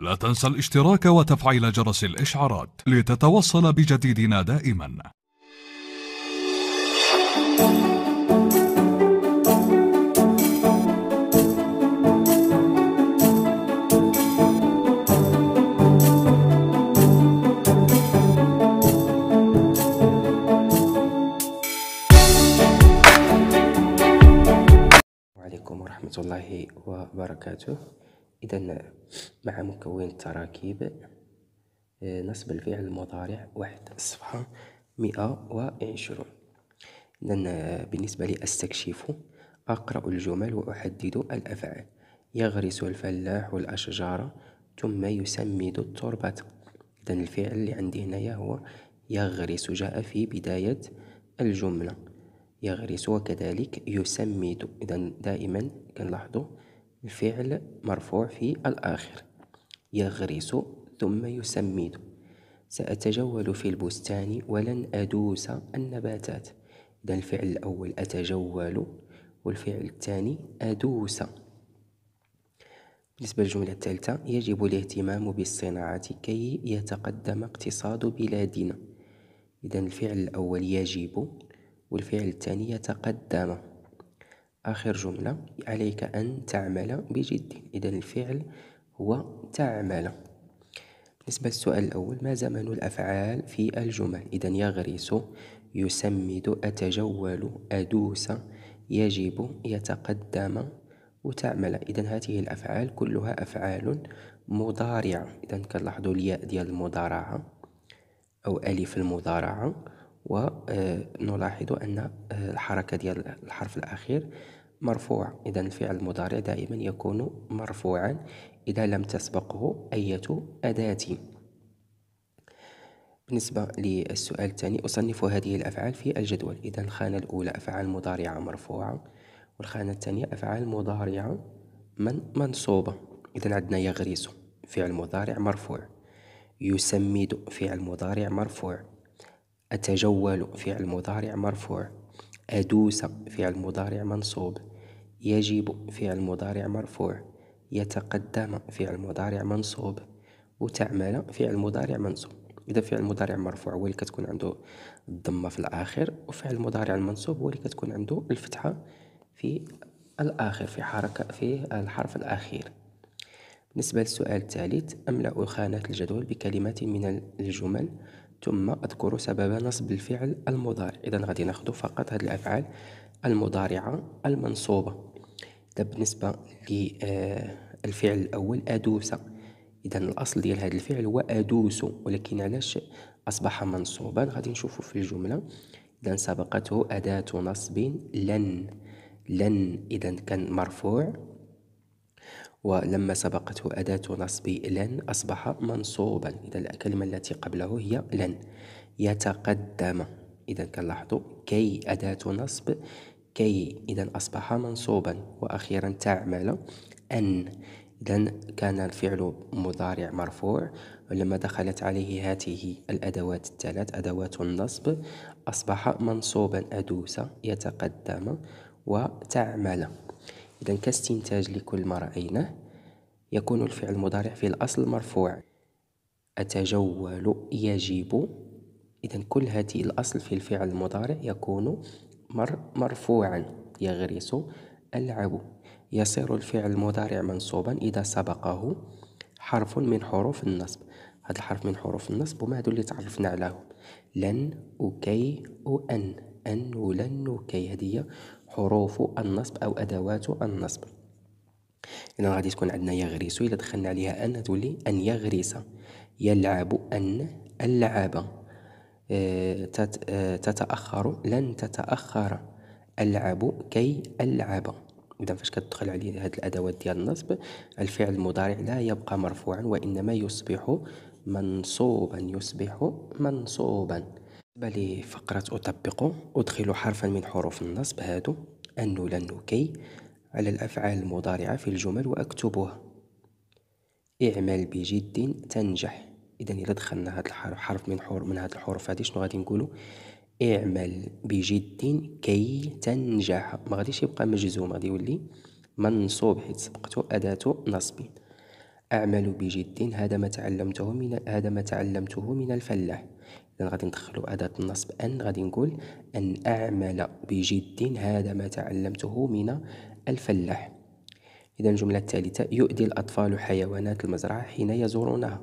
لا تنسى الاشتراك وتفعيل جرس الإشعارات لتتوصل بجديدنا دائما السلام عليكم ورحمة الله وبركاته إذا مع مكون التراكيب آه، نصب الفعل المضارع واحد الصفحة مئة وعشرون إذا آه، بالنسبة لي أستكشف أقرأ الجمل وأحدد الأفعال يغرس الفلاح الأشجار ثم يسمد التربة إذا الفعل اللي عندي هنايا هو يغرس جاء في بداية الجملة يغرس وكذلك يسمد إذا دائما كنلاحظو الفعل مرفوع في الآخر يغرس ثم يسمد سأتجول في البستان ولن أدوس النباتات إذا الفعل الأول أتجول والفعل الثاني أدوس بالنسبة للجملة الثالثة يجب الاهتمام بالصناعة كي يتقدم اقتصاد بلادنا إذا الفعل الأول يجب والفعل الثاني يتقدم آخر جملة عليك أن تعمل بجد إذا الفعل هو تعمل بالنسبة للسؤال الأول ما زمن الأفعال في الجمل إذا يغرس يسمد أتجول أدوس يجب يتقدم وتعمل إذا هذه الأفعال كلها أفعال مضارعة إذا كنلاحظوا الياء ديال المضارعة أو ألف المضارعة ونلاحظ آه، أن آه، الحركة ديال الحرف الأخير مرفوع إذا الفعل المضارع دائما يكون مرفوعا إذا لم تسبقه أية أداة بالنسبة للسؤال الثاني أصنف هذه الأفعال في الجدول إذا الخانة الأولى أفعال مضارعة مرفوعة والخانة الثانية أفعال مضارعة من منصوبة إذا عندنا يغرس فعل مضارع مرفوع يسمد فعل مضارع مرفوع أتجول فعل مضارع مرفوع أدوس فعل مضارع منصوب يجب فعل مضارع مرفوع يتقدم فعل مضارع منصوب وتعمل فعل مضارع منصوب إذا فعل مضارع مرفوع هو اللي كتكون عنده الضمة في الآخر وفعل مضارع المنصوب هو اللي كتكون عنده الفتحة في الآخر في حركة في الحرف الأخير بالنسبة للسؤال الثالث أملأ خانات الجدول بكلمات من الجمل ثم أذكر سبب نصب الفعل المضارع إذا غادي ناخدو فقط هاد الأفعال المضارعة المنصوبة ده بالنسبة للفعل آه، الأول أدوس إذا الأصل ديال هاد الفعل هو أدوس ولكن علاش أصبح منصوبا غادي نشوفو في الجملة إذا سبقته أداة نصب لن لن إذا كان مرفوع ولما سبقته أداة نصب لن أصبح منصوبا إذا الكلمة التي قبله هي لن يتقدم إذا كنلاحظوا كي أداة نصب كي إذا أصبح منصوبا وأخيرا تعمل أن إذا كان الفعل مضارع مرفوع ولما دخلت عليه هاته الأدوات الثلاث أدوات النصب أصبح منصوبا أدوس يتقدم وتعمل إذا كاستنتاج لكل ما رأيناه يكون الفعل المضارع في الأصل مرفوع أتجول يجب إذا كل هذه الأصل في الفعل المضارع يكون مر مرفوعا يغرس ألعب يصير الفعل المضارع منصوبا إذا سبقه حرف من حروف النصب هذا الحرف من حروف النصب هما هادو اللي تعرفنا عليهم لن وكي وأن أن ولن كي حروف النصب أو أدوات النصب إذا غادي تكون عندنا يغرس إلا دخلنا عليها أن تولي أن يغرس يلعب أن اللعب آه، آه، تتأخر لن تتأخر ألعب كي ألعب إذا فاش كتدخل عليه هاد الأدوات ديال النصب الفعل المضارع لا يبقى مرفوعا وإنما يصبح منصوبا يصبح منصوبا بالي فقرة أطبق أدخل حرفا من حروف النصب هادو لن كي على الأفعال المضارعة في الجمل وأكتبها اعمل بجد تنجح إذا إلا دخلنا هاد الحرف من حروف من هاد الحروف هادي شنو غادي نقولو اعمل بجد كي تنجح ما غاديش يبقى مجزوم غادي يولي منصوب حيت سبقته أداة نصب أعمل بجد هذا ما تعلمته من هذا ما تعلمته من الفلاح إذن غادي ندخلو أداة النصب أن غادي نقول أن أعمل بجد هذا ما تعلمته من الفلاح إذا الجملة الثالثة يؤدي الأطفال حيوانات المزرعة حين يزورونها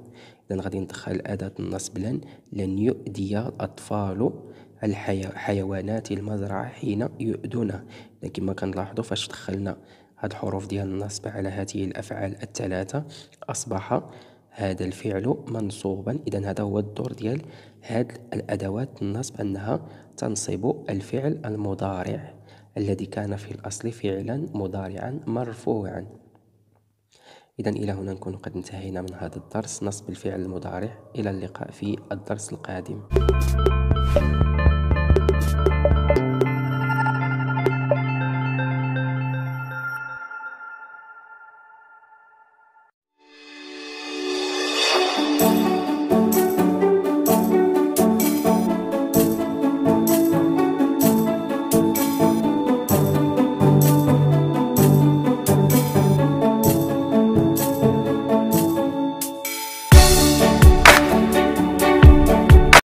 إذا غادي ندخل أداة النصب لن لن يؤدي الأطفال الحي... حيوانات المزرعة حين يؤدونها إذا كما كنلاحظوا فاش دخلنا هاد الحروف ديال النصب على هذه الأفعال الثلاثة أصبح هذا الفعل منصوبا اذا هذا هو الدور ديال هاد الادوات النصب انها تنصب الفعل المضارع الذي كان في الاصل فعلا مضارعا مرفوعا اذا الى هنا نكون قد انتهينا من هذا الدرس نصب الفعل المضارع الى اللقاء في الدرس القادم